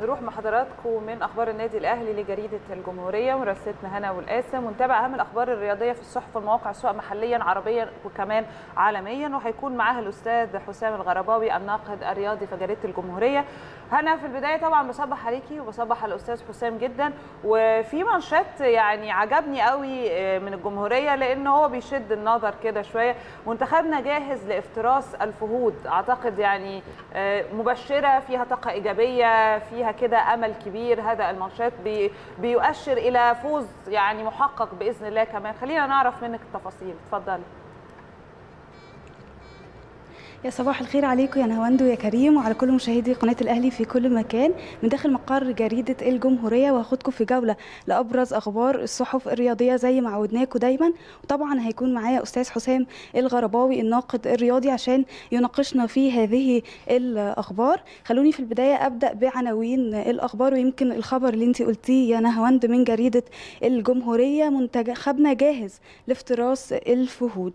نروح مع حضراتكم من اخبار النادي الاهلي لجريده الجمهوريه مرستنا هنا والقاسم ونتابع اهم الاخبار الرياضيه في الصحف والمواقع سواء محليا عربيا وكمان عالميا وهيكون معاها الاستاذ حسام الغرباوي الناقد الرياضي في جريده الجمهوريه هنا في البدايه طبعا بصبح عليكي وبصبح على الاستاذ حسام جدا وفي مانشيت يعني عجبني قوي آه، من الجمهوريه لان هو بيشد النظر كده شويه منتخبنا جاهز لافتراس الفهود اعتقد يعني آه، مبشره فيها طاقه ايجابيه فيها فيها كده امل كبير هذا الماتشات بي بيؤشر الى فوز يعني محقق باذن الله كمان خلينا نعرف منك التفاصيل اتفضل يا صباح الخير عليكم يا نهواندو يا كريم وعلى كل مشاهدي قناه الاهلي في كل مكان من داخل مقر جريده الجمهوريه وهاخدكم في جوله لابرز اخبار الصحف الرياضيه زي ما عودناكم دايما وطبعا هيكون معايا استاذ حسام الغرباوي الناقد الرياضي عشان يناقشنا في هذه الاخبار خلوني في البدايه ابدا بعناوين الاخبار ويمكن الخبر اللي انت قلتيه يا نهواند من جريده الجمهوريه منتخبنا جاهز لافتراس الفهود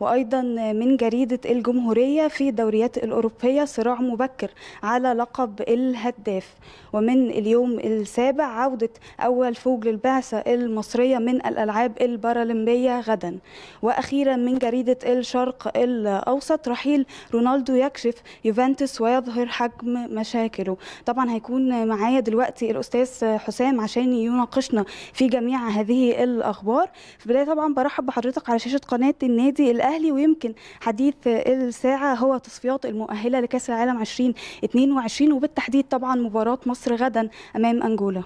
وايضا من جريده الجمهوريه في الدوريات الأوروبية صراع مبكر على لقب الهداف ومن اليوم السابع عودة أول فوج للبعثة المصرية من الألعاب البارالمبية غدا وأخيرا من جريدة الشرق الأوسط رحيل رونالدو يكشف يوفنتوس ويظهر حجم مشاكله طبعا هيكون معايا دلوقتي الأستاذ حسام عشان يناقشنا في جميع هذه الأخبار في بداية طبعا برحب بحضرتك على شاشة قناة النادي الأهلي ويمكن حديث الساعة هو تصفيات المؤهله لكاس العالم 2022 وبالتحديد طبعا مباراه مصر غدا امام انجولا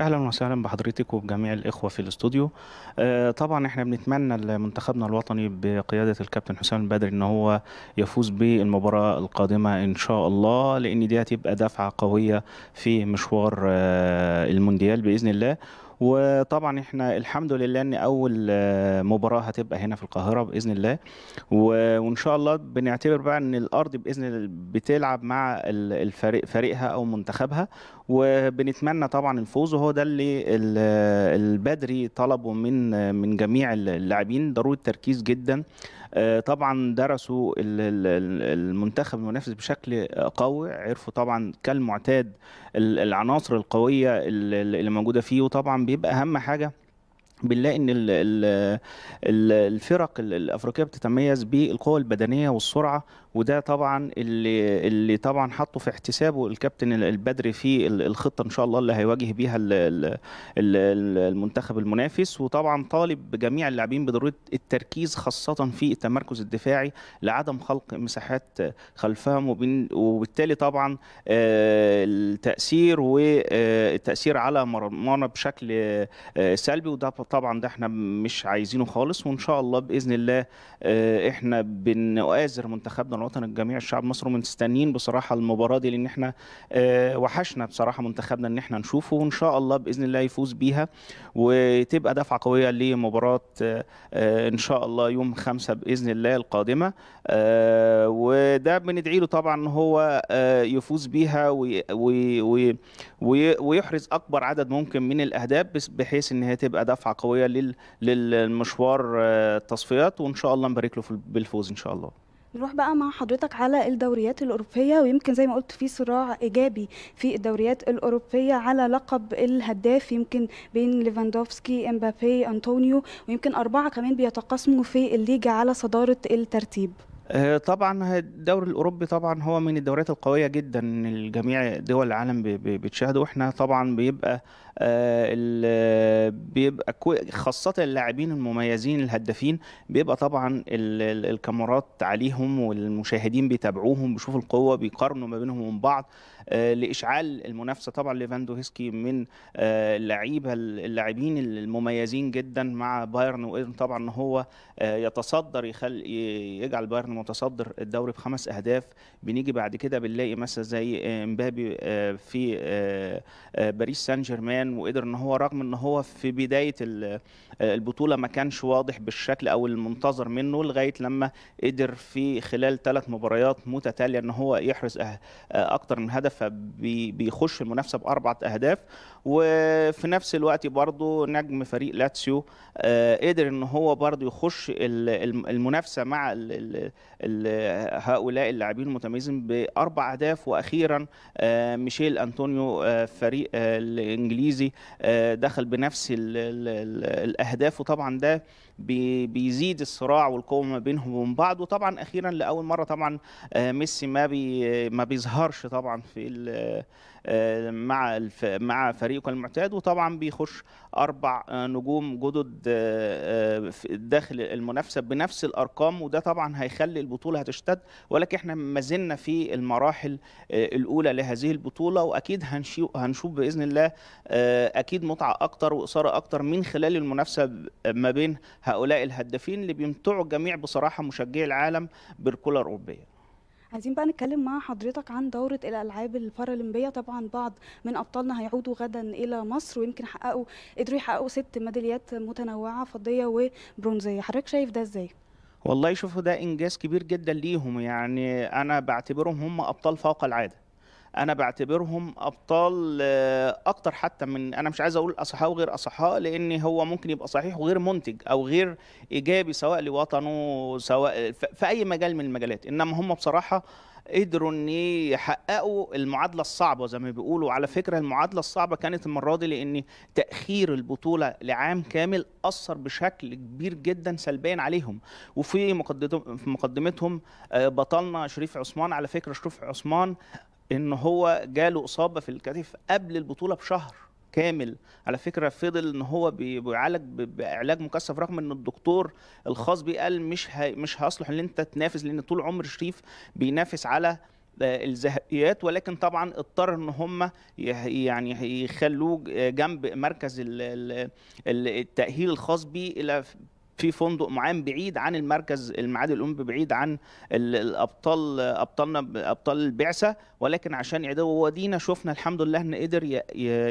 اهلا وسهلا بحضرتك وبجميع الاخوه في الاستوديو آه، طبعا احنا بنتمنى لمنتخبنا الوطني بقياده الكابتن حسام البدري ان هو يفوز بالمباراه القادمه ان شاء الله لان دي هتبقى دفعه قويه في مشوار آه، المونديال باذن الله وطبعا احنا الحمد لله ان اول آه، مباراه هتبقى هنا في القاهره باذن الله وان شاء الله بنعتبر بقى ان الارض باذن الله بتلعب مع الفريق فريقها او منتخبها وبنتمنى طبعا الفوز وهو ده اللي آه، البدري طلبه من آه، من جميع اللاعبين ضروره تركيز جدا آه، طبعا درسوا المنتخب المنافس بشكل قوي عرفوا طبعا كالمعتاد العناصر القويه اللي موجوده فيه وطبعا بيبقى اهم حاجه بنلاقي ان الفرق الافريقيه بتتميز بالقوه البدنيه والسرعه وده طبعا اللي اللي طبعا حطه في احتسابه الكابتن البدري في الخطه ان شاء الله اللي هيواجه بيها المنتخب المنافس وطبعا طالب جميع اللاعبين بضروره التركيز خاصه في التمركز الدفاعي لعدم خلق مساحات خلفهم وبالتالي طبعا آه، التاثير والتاثير آه، على مرمانا بشكل آه، سلبي وده طبعا ده احنا مش عايزينه خالص وان شاء الله باذن الله آه، احنا بنؤازر منتخبنا الوطني الجميع الشعب المصري مستنيين بصراحه المباراه دي لان احنا آه، وحشنا بصراحه منتخبنا ان احنا نشوفه وان شاء الله باذن الله يفوز بيها وتبقى دفعه قويه لمباراه آه، ان شاء الله يوم خمسة باذن الله القادمه وده بندعي له طبعا ان هو يفوز بيها ويحرز اكبر عدد ممكن من الاهداف بحيث ان هي تبقى دفعه قويه للمشوار آه، التصفيات وان شاء الله نبارك له بالفوز ان شاء الله نروح بقى مع حضرتك على الدوريات الأوروبية ويمكن زي ما قلت في صراع إيجابي في الدوريات الأوروبية على لقب الهداف يمكن بين ليفاندوفسكي امبابي أنطونيو ويمكن أربعة كمان بيتقاسموا في الليجا على صدارة الترتيب آه، طبعا الدوري الاوروبي طبعا هو من الدوريات القويه جدا الجميع دول العالم بتشاهده واحنا طبعا بيبقى آه، بيبقى خاصه اللاعبين المميزين الهدافين بيبقى طبعا الكاميرات عليهم والمشاهدين بيتابعوهم بيشوفوا القوه بيقارنوا ما بينهم وبين بعض آه، لاشعال المنافسه طبعا ليفاندوفسكي من آه، اللعيبه اللاعبين المميزين جدا مع بايرن وان طبعا هو آه، يتصدر يخل يجعل بايرن متصدر الدوري بخمس اهداف بنيجي بعد كده بنلاقي مثلا زي امبابي في باريس سان جيرمان وقدر ان هو رغم ان هو في بدايه البطوله ما كانش واضح بالشكل او المنتظر منه لغايه لما قدر في خلال ثلاث مباريات متتاليه ان هو يحرز اكتر من هدف فبيخش المنافسه باربع اهداف وفي نفس الوقت برضه نجم فريق لاتسيو آه، قدر ان هو برضه يخش المنافسه مع هؤلاء اللاعبين المتميزين باربع اهداف واخيرا آه، ميشيل انطونيو آه، فريق الانجليزي دخل بنفس الاهداف وطبعا ده بيزيد الصراع والقوه ما بينهم وبين بعض وطبعا اخيرا لاول مره طبعا آه، ميسي ما بي ما بيظهرش طبعا في مع مع فريقه المعتاد وطبعا بيخش اربع نجوم جدد آه، آه، داخل المنافسه بنفس الارقام وده طبعا هيخلي البطوله هتشتد ولكن احنا ما زلنا في المراحل آه، الاولى لهذه البطوله واكيد هنشوف باذن الله اكيد متعه اكتر واثاره اكتر من خلال المنافسه ما بين هؤلاء الهدافين اللي بيمتعوا الجميع بصراحه مشجعي العالم بالكره الاوروبيه عايزين بقى نتكلم مع حضرتك عن دورة الألعاب البارالمبية طبعا بعض من أبطالنا هيعودوا غدا إلى مصر ويمكن حققوا قدروا يحققوا ست ميداليات متنوعة فضية وبرونزية حضرتك شايف ده إزاي؟ والله شوفوا ده إنجاز كبير جدا ليهم يعني أنا بعتبرهم هم أبطال فوق العادة انا بعتبرهم ابطال آه، اكتر حتى من انا مش عايز اقول اصحاء وغير اصحاء لان هو ممكن يبقى صحيح وغير منتج او غير ايجابي سواء لوطنه سواء في اي مجال من المجالات انما هم بصراحه قدروا ان يحققوا المعادله الصعبه زي ما بيقولوا على فكره المعادله الصعبه كانت المره دي لان تاخير البطوله لعام كامل اثر بشكل كبير جدا سلبيا عليهم وفي مقدمتهم آه، بطلنا شريف عثمان على فكره شريف عثمان ان هو جاله اصابه في الكتف قبل البطوله بشهر كامل على فكره فضل ان هو بيعالج بعلاج مكثف رغم ان الدكتور الخاص بيه قال مش هي مش هيصلح ان انت تنافس لان طول عمر شريف بينافس على آه، الذهبيات ولكن طبعا اضطر ان هم يعني يخلوه جنب مركز التاهيل الخاص بيه الى في فندق معين بعيد عن المركز الميعاد الاولمبي بعيد عن الابطال ابطالنا ابطال البعثه ولكن عشان يعدوا ودينا شفنا الحمد لله ان قدر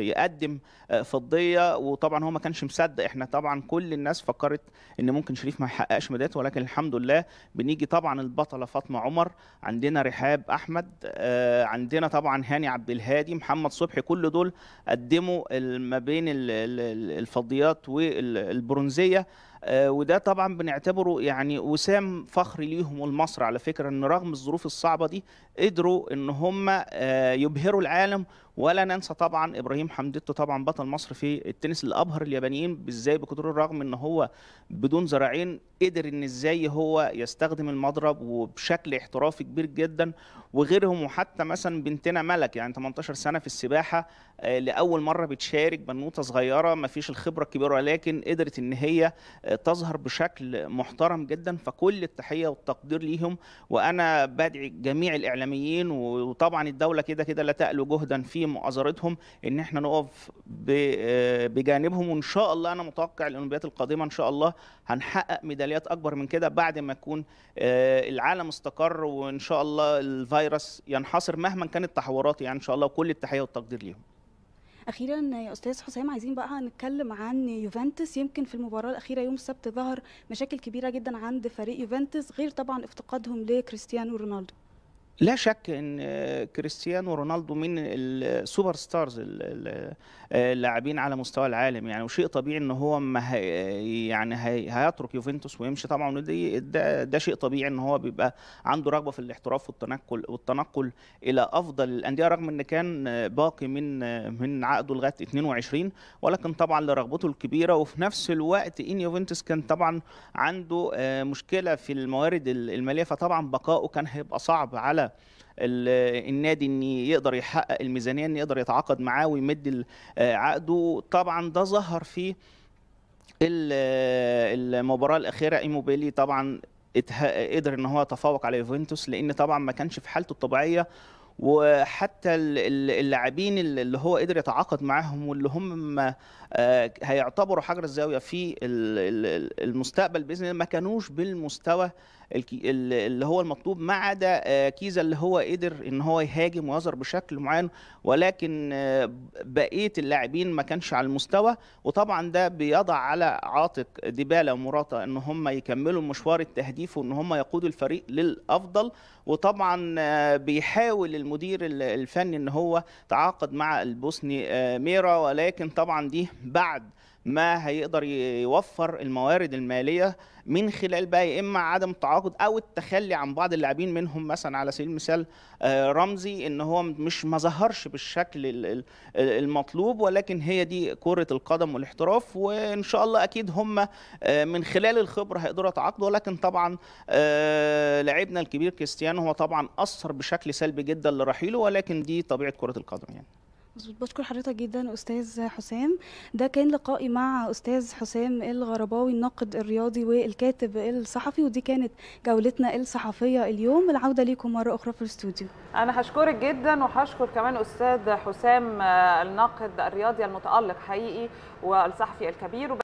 يقدم فضيه وطبعا هو ما كانش مصدق احنا طبعا كل الناس فكرت ان ممكن شريف ما يحققش ميداليات ولكن الحمد لله بنيجي طبعا البطله فاطمه عمر عندنا رحاب احمد آه، عندنا طبعا هاني عبد الهادي محمد صبحي كل دول قدموا ما بين الفضيات والبرونزيه آه، وده طبعا بنعتبره يعني وسام فخر ليهم ولمصر على فكره ان رغم الظروف الصعبه دي قدروا ان هم آه، يبهروا العالم ولا ننسى طبعا ابراهيم حمدتو طبعا بطل مصر في التنس اللي ابهر اليابانيين ازاي بقدره رغم ان هو بدون ذراعين قدر ان ازاي هو يستخدم المضرب وبشكل احترافي كبير جدا وغيرهم وحتى مثلا بنتنا ملك يعني 18 سنه في السباحه آه، لاول مره بتشارك بنوته صغيره ما فيش الخبره الكبيره ولكن قدرت ان هي آه، تظهر بشكل محترم جدا فكل التحيه والتقدير ليهم وانا بدعي جميع الاعلاميين وطبعا الدوله كده كده لا تألو جهدا في معذرتهم ان احنا نقف آه، بجانبهم وان شاء الله انا متوقع الاولمبيات القادمه ان شاء الله هنحقق ميداليات اكبر من كده بعد ما يكون آه، العالم استقر وان شاء الله الفيروس ينحصر مهما كانت التحورات يعني ان شاء الله وكل التحيه والتقدير ليهم اخيرا يا استاذ حسام عايزين بقى نتكلم عن يوفنتوس يمكن في المباراه الاخيره يوم السبت ظهر مشاكل كبيره جدا عند فريق يوفنتوس غير طبعا افتقادهم لكريستيانو رونالدو لا شك ان آه، كريستيانو رونالدو من السوبر ستارز آه، اللاعبين على مستوى العالم يعني وشيء طبيعي ان هو ما هي يعني هيترك يوفنتوس ويمشي طبعا ده, ده شيء طبيعي ان هو بيبقى عنده رغبه في الاحتراف والتنقل والتنقل الى افضل الانديه رغم ان كان باقي من من عقده لغايه 22 ولكن طبعا لرغبته الكبيره وفي نفس الوقت ان يوفنتوس كان طبعا عنده آه، مشكله في الموارد الماليه فطبعا بقاؤه كان هيبقى صعب على النادي ان يقدر يحقق الميزانيه ان يقدر يتعاقد معاه ويمد آه، عقده طبعا ده ظهر في آه، المباراه الاخيره ايموبيلي طبعا قدر ان هو يتفوق على يوفنتوس لان طبعا ما كانش في حالته الطبيعيه وحتى اللاعبين اللي هو قدر يتعاقد معاهم واللي هم آه، هيعتبروا حجر الزاويه في المستقبل باذن الله ما كانوش بالمستوى اللي هو المطلوب ما عدا آه، كيزا اللي هو قدر ان هو يهاجم ويظهر بشكل معين ولكن آه، بقيه اللاعبين ما كانش على المستوى وطبعا ده بيضع على عاتق ديبالا ومراتا ان هم يكملوا مشوار التهديف وان هم يقودوا الفريق للافضل وطبعا آه، بيحاول المدير الفني ان هو تعاقد مع البوسني ميرا ولكن طبعا دي بعد ما هيقدر يوفر الموارد الماليه من خلال بقى يا اما عدم التعاقد او التخلي عن بعض اللاعبين منهم مثلا على سبيل المثال آه، رمزي ان هو مش ما ظهرش بالشكل المطلوب ولكن هي دي كره القدم والاحتراف وان شاء الله اكيد هم آه، من خلال الخبره هيقدروا يتعاقدوا ولكن طبعا آه، لاعبنا الكبير كريستيانو هو طبعا اثر بشكل سلبي جدا لرحيله ولكن دي طبيعه كره القدم يعني مظبوط بشكر حضرتك جدا استاذ حسام ده كان لقائي مع استاذ حسام الغرباوي الناقد الرياضي والكاتب الصحفي ودي كانت جولتنا الصحفيه اليوم العوده ليكم مره اخرى في الاستوديو انا هشكرك جدا وهشكر كمان استاذ حسام الناقد الرياضي المتالق حقيقي والصحفي الكبير